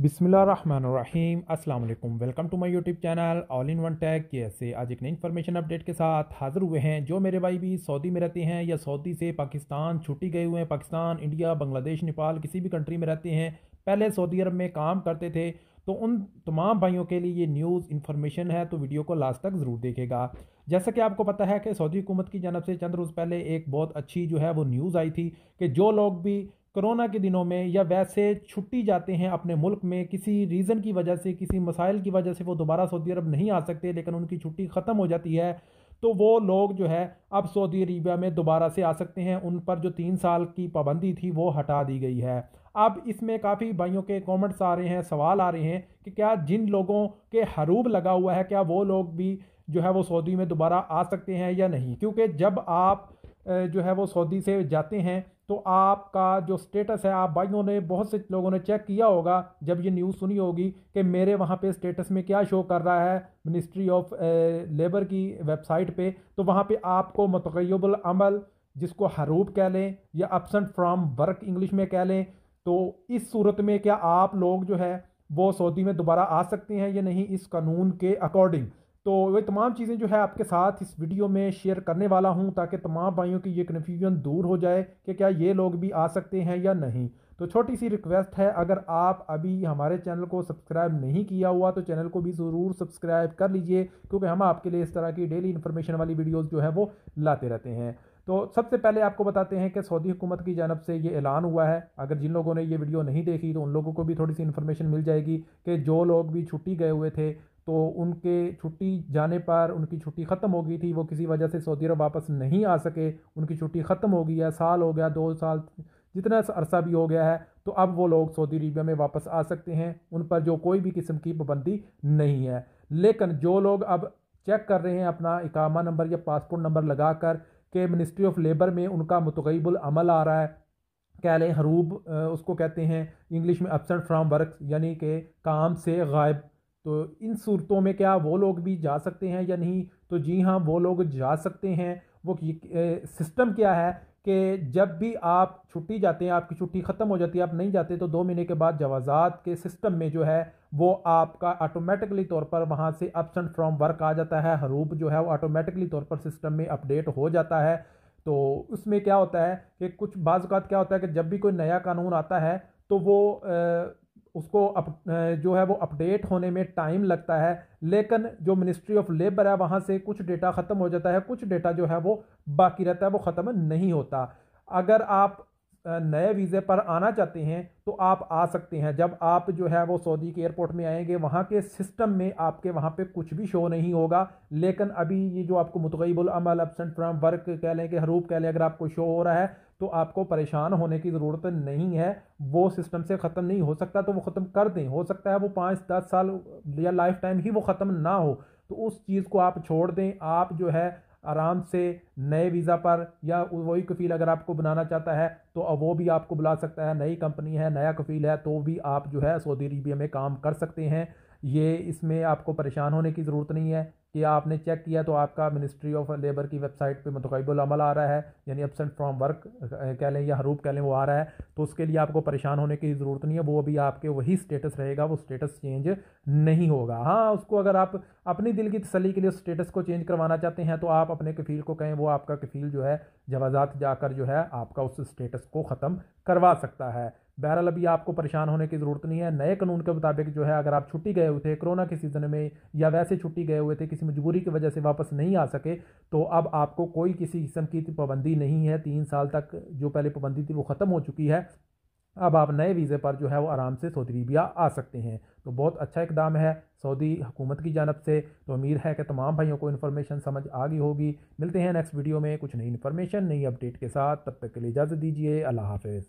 बिसमीम अस्सलाम welcome to my YouTube channel all in one tag के से आज एक नई इन्फॉर्मेशन अपडेट के साथ हाज़िर हुए हैं जो मेरे भाई भी सऊदी में रहते हैं या सऊदी से पाकिस्तान छुट्टी गए हुए हैं पाकिस्तान इंडिया बांग्लादेश नेपाल किसी भी कंट्री में रहते हैं पहले सऊदी अरब में काम करते थे तो उन तमाम भाइयों के लिए ये न्यूज़ इन्फॉर्मेशन है तो वीडियो को लास्ट तक ज़रूर देखेगा जैसा कि आपको पता है कि सऊदी हुकूमत की जानब से चंद रोज़ पहले एक बहुत अच्छी जो है वो न्यूज़ आई थी कि जो लोग भी कोरोना के दिनों में या वैसे छुट्टी जाते हैं अपने मुल्क में किसी रीज़न की वजह से किसी मसाइल की वजह से वो दोबारा सऊदी अरब नहीं आ सकते लेकिन उनकी छुट्टी ख़त्म हो जाती है तो वो लोग जो है अब सऊदी अरबिया में दोबारा से आ सकते हैं उन पर जो तीन साल की पाबंदी थी वो हटा दी गई है अब इसमें काफ़ी भाइयों के कमेंट्स आ रहे हैं सवाल आ रहे हैं कि क्या जिन लोगों के हरूब लगा हुआ है क्या वो लोग भी जो है वो सऊदी में दोबारा आ सकते हैं या नहीं क्योंकि जब आप जो है वो सऊदी से जाते हैं तो आपका जो स्टेटस है आप भाइयों ने बहुत से लोगों ने चेक किया होगा जब ये न्यूज़ सुनी होगी कि मेरे वहाँ पे स्टेटस में क्या शो कर रहा है मिनिस्ट्री ऑफ लेबर की वेबसाइट पे तो वहाँ पे आपको मतगबल अमल जिसको हरूब कह लें या अपसेंट फ्राम वर्क इंग्लिश में कह लें तो इस सूरत में क्या आप लोग जो है वो सऊदी में दोबारा आ सकते हैं या नहीं इस कानून के अकॉर्डिंग तो ये तमाम चीज़ें जो है आपके साथ इस वीडियो में शेयर करने वाला हूँ ताकि तमाम भाइयों की ये कन्फ्यूजन दूर हो जाए कि क्या ये लोग भी आ सकते हैं या नहीं तो छोटी सी रिक्वेस्ट है अगर आप अभी हमारे चैनल को सब्सक्राइब नहीं किया हुआ तो चैनल को भी ज़रूर सब्सक्राइब कर लीजिए क्योंकि हम आपके लिए इस तरह की डेली इन्फॉर्मेशन वाली वीडियोस जो है वो लाते रहते हैं तो सबसे पहले आपको बताते हैं कि सऊदी हुकूमत की जानब से ये ऐलान हुआ है अगर जिन लोगों ने ये वीडियो नहीं देखी तो उन लोगों को भी थोड़ी सी इन्फॉर्मेशन मिल जाएगी कि जो लोग भी छुट्टी गए हुए थे तो उनके छुट्टी जाने पर उनकी छुट्टी ख़त्म हो गई थी वो किसी वजह से सऊदी अरब वापस नहीं आ सके उनकी छुट्टी ख़त्म हो गई है साल हो गया दो साल जितना अरसा भी हो गया है तो अब वो लोग सऊदी अरबिया में वापस आ सकते हैं उन पर जो कोई भी किस्म की पाबंदी नहीं है लेकिन जो लोग अब चेक कर रहे हैं अपना इकामा नंबर या पासपोर्ट नंबर लगा कर के मिनिस्ट्री ऑफ लेबर में उनका मतगीबुल अमल आ रहा है कह लें हरूब उसको कहते हैं इंग्लिश में एबसेंट फ्राम वर्क यानी कि काम से गायब तो इन सूरतों में क्या वो लोग भी जा सकते हैं या नहीं तो जी हाँ वो लोग जा सकते हैं वो सिस्टम क्या है कि जब भी आप छुट्टी जाते हैं आपकी छुट्टी ख़त्म हो जाती है आप नहीं जाते तो दो महीने के बाद जवाजात के सिस्टम में जो है वो आपका ऑटोमेटिकली तौर पर वहाँ से अपसेंट फ्रॉम वर्क आ जाता है हरूप जो है वो ऑटोमेटिकली तौर पर सिस्टम में अपडेट हो जाता है तो उसमें क्या होता है कि कुछ बाज़ात क्या होता है कि जब भी कोई नया कानून आता है तो वो आ, उसको अप, जो है वो अपडेट होने में टाइम लगता है लेकिन जो मिनिस्ट्री ऑफ लेबर है वहाँ से कुछ डेटा ख़त्म हो जाता है कुछ डेटा जो है वो बाकी रहता है वो ख़त्म नहीं होता अगर आप नए वीज़े पर आना चाहते हैं तो आप आ सकते हैं जब आप जो है वो सऊदी के एयरपोर्ट में आएंगे वहाँ के सिस्टम में आपके वहाँ पे कुछ भी शो नहीं होगा लेकिन अभी ये जो आपको मुतगबुलमल एबसेंट फ्राम वर्क कह लें कि हरूप कह लें अगर आपको शो हो रहा है तो आपको परेशान होने की ज़रूरत नहीं है वो सिस्टम से ख़त्म नहीं हो सकता तो वो ख़त्म कर दें हो सकता है वो पाँच दस साल या लाइफ टाइम ही वो ख़त्म ना हो तो उस चीज़ को आप छोड़ दें आप जो है आराम से नए वीज़ा पर या वही कफ़ील अगर आपको बनाना चाहता है तो अब वो भी आपको बुला सकता है नई कंपनी है नया कफ़ील है तो भी आप जो है सऊदी अरबिया में काम कर सकते हैं ये इसमें आपको परेशान होने की ज़रूरत नहीं है कि आपने चेक किया तो आपका मिनिस्ट्री ऑफ लेबर की वेबसाइट पे मतकबल अमल आ रहा है यानी एबसेंट फ्रॉम वर्क कह लें या हरूप कह लें वो आ रहा है तो उसके लिए आपको परेशान होने की ज़रूरत नहीं है वो अभी आपके वही स्टेटस रहेगा वो स्टेटस चेंज नहीं होगा हाँ उसको अगर आप अपनी दिल की तसली के लिए स्टेटस को चेंज करवाना चाहते हैं तो आप अपने कफ़ील को कहें वो आपका कफ़ील जो है जवाजात जाकर जो है आपका उस स्टेटस को ख़त्म करवा सकता है बहरहाल अभी आपको परेशान होने की ज़रूरत नहीं है नए कानून के मुताबिक जो है अगर आप छुट्टी गए हुए थे कोरोना के सीज़न में या वैसे छुट्टी गए हुए थे किसी मजबूरी की वजह से वापस नहीं आ सके तो अब आपको कोई किसी किस्म की पाबंदी नहीं है तीन साल तक जो पहले पाबंदी थी वो ख़त्म हो चुकी है अब आप नए वीज़े पर जो है वो आराम से सऊदी अरबिया आ सकते हैं तो बहुत अच्छा इकदाम है सऊदी हुकूमत की जानब से तो उम्मीद है कि तमाम भाइयों को इन्फॉर्मेशन समझ आ गई होगी मिलते हैं नेक्स्ट वीडियो में कुछ नई इन्फॉर्मेशन नई अपडेट के साथ तब तक के लिए इजाज़त दीजिए अल्लाह हाफिज़